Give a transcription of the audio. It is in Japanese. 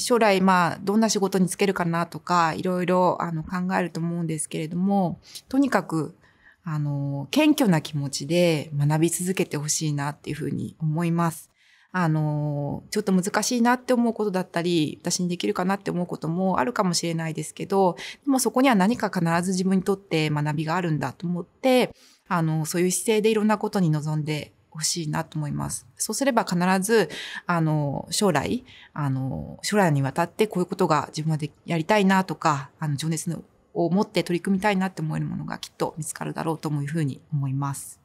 将来まあどんな仕事に就けるかなとかいろいろあの考えると思うんですけれどもとにかくあの謙虚な気持ちで学び続けてほしいなっていうふうに思います。あのちょっと難しいなって思うことだったり私にできるかなって思うこともあるかもしれないですけどでもそこには何か必ず自分にとって学びがあるんだと思ってあのそういう姿勢でいろんなことに臨んでほしいなと思います。そうすれば必ず、あの、将来、あの、将来にわたってこういうことが自分でやりたいなとか、あの、情熱を持って取り組みたいなって思えるものがきっと見つかるだろうというふうに思います。